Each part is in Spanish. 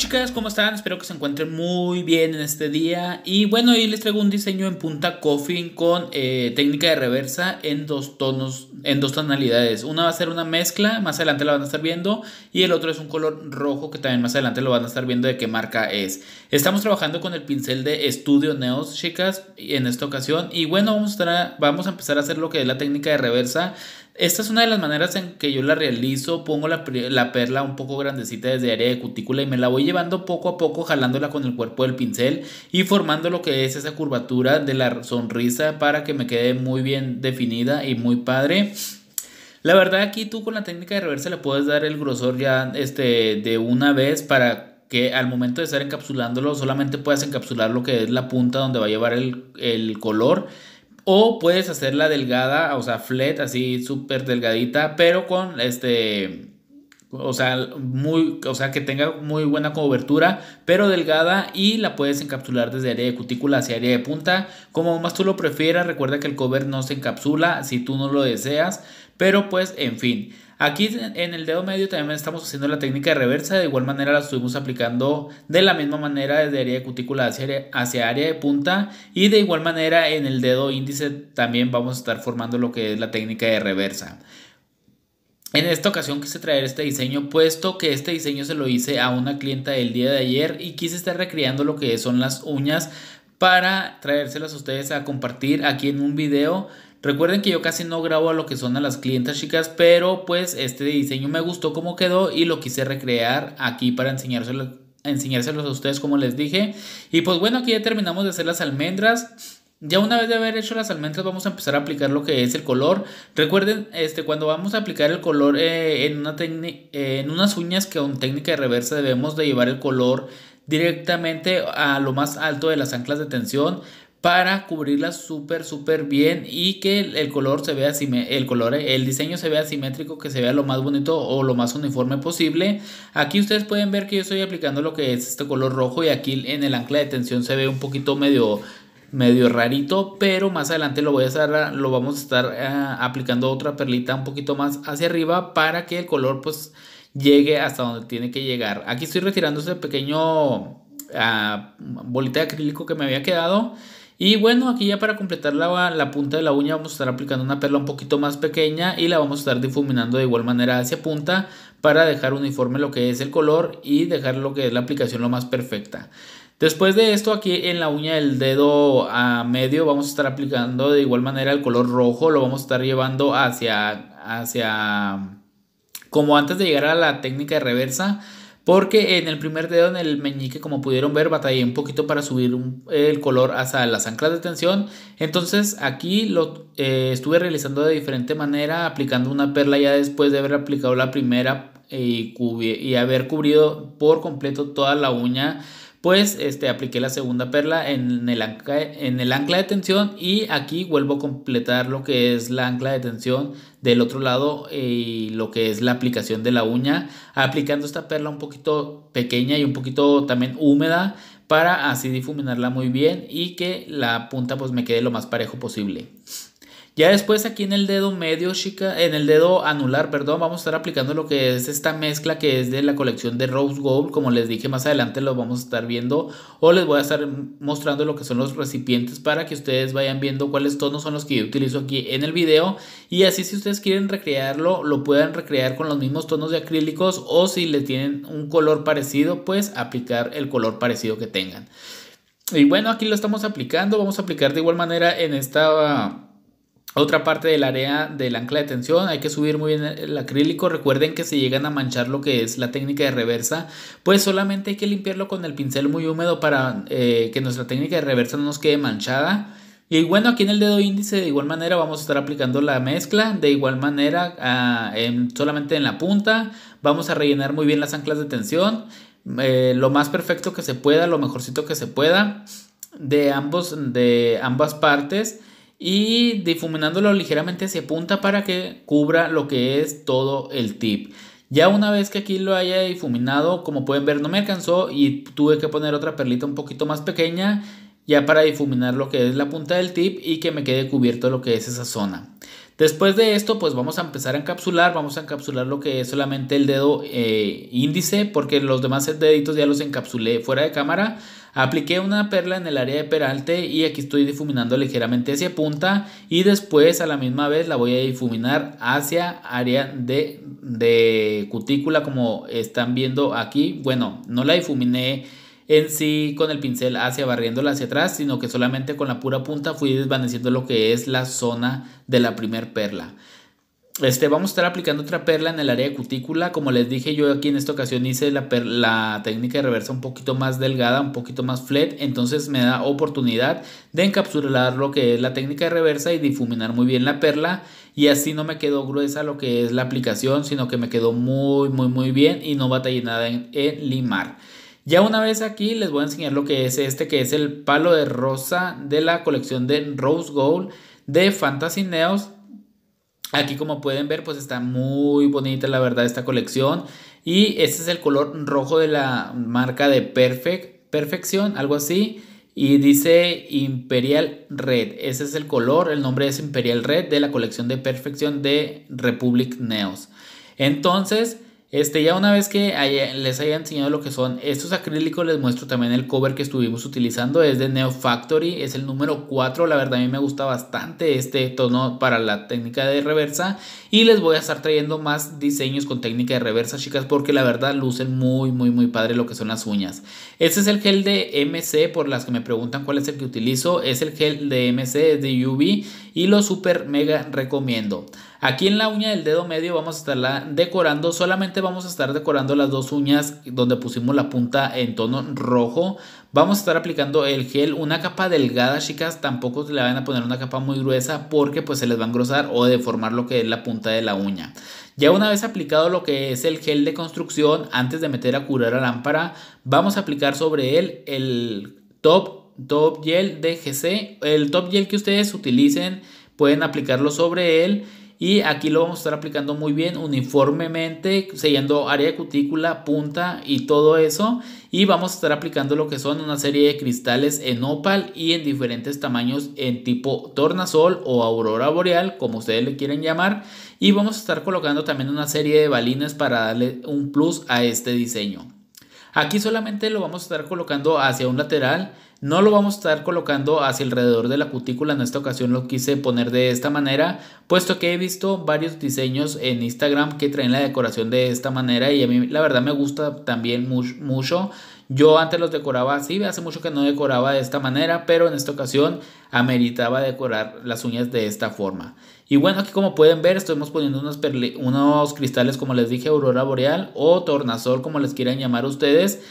chicas, ¿cómo están? Espero que se encuentren muy bien en este día. Y bueno, hoy les traigo un diseño en punta coffin con eh, técnica de reversa en dos tonos, en dos tonalidades. Una va a ser una mezcla, más adelante la van a estar viendo. Y el otro es un color rojo que también más adelante lo van a estar viendo de qué marca es. Estamos trabajando con el pincel de estudio Neos, chicas, en esta ocasión. Y bueno, vamos vamos a empezar a hacer lo que es la técnica de reversa esta es una de las maneras en que yo la realizo. Pongo la, perla un poco grandecita desde área de cutícula y me la voy llevando poco a poco, jalándola con el cuerpo del pincel y formando lo que es esa curvatura de la sonrisa para que me quede muy bien definida y muy padre. La verdad aquí tú con la técnica de reversa le puedes dar el grosor ya este, de una vez para que al momento de estar encapsulándolo solamente puedas encapsular lo que es la punta donde va a llevar el color o puedes hacerla delgada, o sea, flat, así súper delgadita, pero con este, o sea, muy, o sea, que tenga muy buena cobertura, pero delgada y la puedes encapsular desde área de cutícula hacia área de punta, como más tú lo prefieras. Recuerda que el cover no se encapsula si tú no lo deseas, pero pues, en fin. Aquí en el dedo medio también estamos haciendo la técnica de reversa, de igual manera la estuvimos aplicando de la misma manera desde área de cutícula hacia, área de punta y de igual manera en el dedo índice también vamos a estar formando lo que es la técnica de reversa. En esta ocasión quise traer este diseño puesto que este diseño se lo hice a una clienta del día de ayer y quise estar recreando lo que son las uñas para traérselas a ustedes a compartir aquí en un video Recuerden que yo casi no grabo a lo que son a las clientas chicas, pero pues este diseño me gustó como quedó y lo quise recrear aquí para enseñárselo, enseñárselos a ustedes como les dije. Y pues bueno, aquí ya terminamos de hacer las almendras. Ya una vez de haber hecho las almendras vamos a empezar a aplicar lo que es el color. Recuerden, este, cuando vamos a aplicar el color eh, en, una eh, en unas uñas que con técnica de reversa debemos de llevar el color directamente a lo más alto de las anclas de tensión para cubrirla súper, súper bien y que el color se vea, el color, eh, el diseño se vea simétrico, que se vea lo más bonito o lo más uniforme posible. Aquí ustedes pueden ver que yo estoy aplicando lo que es este color rojo y aquí en el ancla de tensión se ve un poquito medio medio rarito, pero más adelante lo voy a estar, lo vamos a estar eh, aplicando otra perlita un poquito más hacia arriba para que el color pues llegue hasta donde tiene que llegar. Aquí estoy retirando ese pequeño ah, bolita de acrílico que me había quedado y bueno, aquí ya para completar la, la, punta de la uña vamos a estar aplicando una perla un poquito más pequeña y la vamos a estar difuminando de igual manera hacia punta para dejar uniforme lo que es el color y dejar lo que es la aplicación lo más perfecta. Después de esto aquí en la uña del dedo a medio vamos a estar aplicando de igual manera el color rojo, lo vamos a estar llevando hacia, hacia como antes de llegar a la técnica de reversa porque en el primer dedo, en el meñique, como pudieron ver, batallé un poquito para subir el color hasta las anclas de tensión. Entonces aquí lo eh, estuve realizando de diferente manera, aplicando una perla ya después de haber aplicado la primera eh, y, y haber cubrido por completo toda la uña pues este, apliqué la segunda perla en el, ancla, en el ancla de tensión y aquí vuelvo a completar lo que es la ancla de tensión del otro lado eh, y lo que es la aplicación de la uña, aplicando esta perla un poquito pequeña y un poquito también húmeda para así difuminarla muy bien y que la punta pues me quede lo más parejo posible. Ya después aquí en el dedo medio, chica, en el dedo anular, perdón, vamos a estar aplicando lo que es esta mezcla que es de la colección de Rose Gold. Como les dije más adelante lo vamos a estar viendo o les voy a estar mostrando lo que son los recipientes para que ustedes vayan viendo cuáles tonos son los que yo utilizo aquí en el video. Y así si ustedes quieren recrearlo, lo puedan recrear con los mismos tonos de acrílicos o si le tienen un color parecido, pues aplicar el color parecido que tengan. Y bueno, aquí lo estamos aplicando. Vamos a aplicar de igual manera en esta otra parte del área del ancla de tensión, hay que subir muy bien el acrílico. Recuerden que si llegan a manchar lo que es la técnica de reversa, pues solamente hay que limpiarlo con el pincel muy húmedo para eh, que nuestra técnica de reversa no nos quede manchada. Y bueno, aquí en el dedo índice de igual manera vamos a estar aplicando la mezcla, de igual manera ah, solamente en la punta, vamos a rellenar muy bien las anclas de tensión, eh, lo más perfecto que se pueda, lo mejorcito que se pueda de, ambos, de ambas partes y difuminándolo ligeramente hacia punta para que cubra lo que es todo el tip. Ya una vez que aquí lo haya difuminado, como pueden ver no me alcanzó y tuve que poner otra perlita un poquito más pequeña ya para difuminar lo que es la punta del tip y que me quede cubierto lo que es esa zona. Después de esto, pues vamos a empezar a encapsular, vamos a encapsular lo que es solamente el dedo eh, índice, porque los demás deditos ya los encapsulé fuera de cámara. Apliqué una perla en el área de peralte y aquí estoy difuminando ligeramente hacia punta y después a la misma vez la voy a difuminar hacia área de, de cutícula como están viendo aquí. Bueno, no la difuminé en sí con el pincel hacia barriéndola hacia atrás, sino que solamente con la pura punta fui desvaneciendo lo que es la zona de la primer perla. Este, vamos a estar aplicando otra perla en el área de cutícula. Como les dije, yo aquí en esta ocasión hice la, técnica de reversa un poquito más delgada, un poquito más flat. Entonces me da oportunidad de encapsular lo que es la técnica de reversa y difuminar muy bien la perla. Y así no me quedó gruesa lo que es la aplicación, sino que me quedó muy, muy, muy bien y no batallé nada en limar. Ya una vez aquí les voy a enseñar lo que es este, que es el palo de rosa de la colección de Rose Gold de Fantasy Neos. Aquí como pueden ver pues está muy bonita la verdad esta colección. Y este es el color rojo de la marca de Perfect, Perfección, algo así. Y dice Imperial Red. Ese es el color. El nombre es Imperial Red de la colección de Perfección de Republic Neos. Entonces, este, ya una vez que les haya enseñado lo que son estos acrílicos, les muestro también el cover que estuvimos utilizando. Es de Neo Factory, es el número 4. La verdad, a mí me gusta bastante este tono para la técnica de reversa. Y les voy a estar trayendo más diseños con técnica de reversa, chicas, porque la verdad lucen muy, muy, muy padre lo que son las uñas. Este es el gel de MC, por las que me preguntan cuál es el que utilizo. Es el gel de MC, es de UV y lo super mega recomiendo. Aquí en la uña del dedo medio vamos a estarla decorando, solamente vamos a estar decorando las dos uñas donde pusimos la punta en tono rojo. Vamos a estar aplicando el gel, una capa delgada chicas, tampoco le van a poner una capa muy gruesa porque pues se les va a engrosar o deformar lo que es la punta de la uña. Ya una vez aplicado lo que es el gel de construcción, antes de meter a curar la lámpara, vamos a aplicar sobre él el top, top gel de GC. El top gel que ustedes utilicen pueden aplicarlo sobre él y aquí lo vamos a estar aplicando muy bien uniformemente sellando área de cutícula punta y todo eso y vamos a estar aplicando lo que son una serie de cristales en opal y en diferentes tamaños en tipo tornasol o aurora boreal como ustedes le quieren llamar y vamos a estar colocando también una serie de balines para darle un plus a este diseño aquí solamente lo vamos a estar colocando hacia un lateral no lo vamos a estar colocando hacia alrededor de la cutícula, en esta ocasión lo quise poner de esta manera, puesto que he visto varios diseños en Instagram que traen la decoración de esta manera y a mí la verdad me gusta también mucho. Yo antes los decoraba así, hace mucho que no decoraba de esta manera, pero en esta ocasión ameritaba decorar las uñas de esta forma. Y bueno, aquí como pueden ver, estamos poniendo unos, unos cristales, como les dije, aurora boreal o tornasol, como les quieran llamar ustedes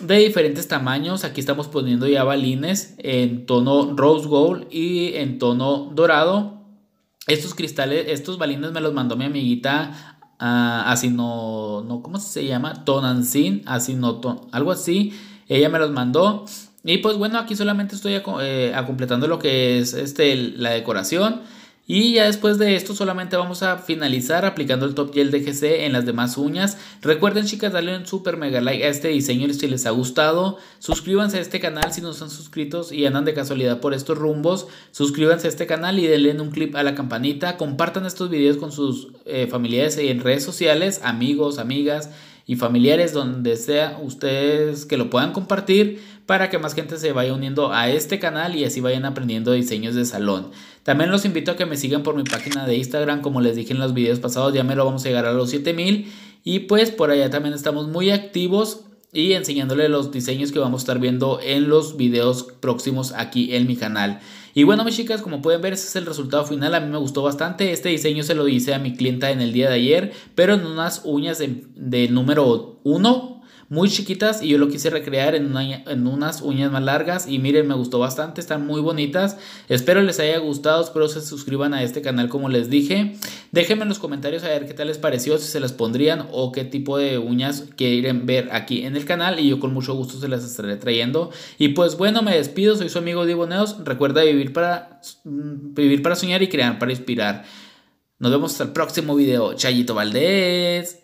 de diferentes tamaños. Aquí estamos poniendo ya balines en tono rose gold y en tono dorado. Estos cristales, estos balines me los mandó mi amiguita ah, así no, no, ¿cómo se llama? Tonancin, así no, algo así. Ella me los mandó. Y pues bueno, aquí solamente estoy eh, a, completando lo que es este, la decoración. Y ya después de esto solamente vamos a finalizar aplicando el Top Gel de GC en las demás uñas. Recuerden chicas darle un super mega like a este diseño si les ha gustado. Suscríbanse a este canal si no están suscritos y andan de casualidad por estos rumbos. Suscríbanse a este canal y denle un clip a la campanita. Compartan estos videos con sus eh, familiares y en redes sociales, amigos, amigas y familiares, donde sea ustedes que lo puedan compartir para que más gente se vaya uniendo a este canal y así vayan aprendiendo diseños de salón. También los invito a que me sigan por mi página de Instagram, como les dije en los videos pasados, ya me lo vamos a llegar a los 7000 y pues por allá también estamos muy activos y enseñándole los diseños que vamos a estar viendo en los videos próximos aquí en mi canal. Y bueno mis chicas, como pueden ver ese es el resultado final, a mí me gustó bastante, este diseño se lo hice a mi clienta en el día de ayer, pero en unas uñas de, de número 1 muy chiquitas y yo lo quise recrear en, unas uñas más largas y miren, me gustó bastante, están muy bonitas. Espero les haya gustado, espero se suscriban a este canal como les dije. Déjenme en los comentarios a ver qué tal les pareció, si se las pondrían o qué tipo de uñas quieren ver aquí en el canal y yo con mucho gusto se las estaré trayendo. Y pues bueno, me despido, soy su amigo Diboneos. Recuerda vivir para, vivir para soñar y crear para inspirar. Nos vemos hasta el próximo video. Chayito Valdés.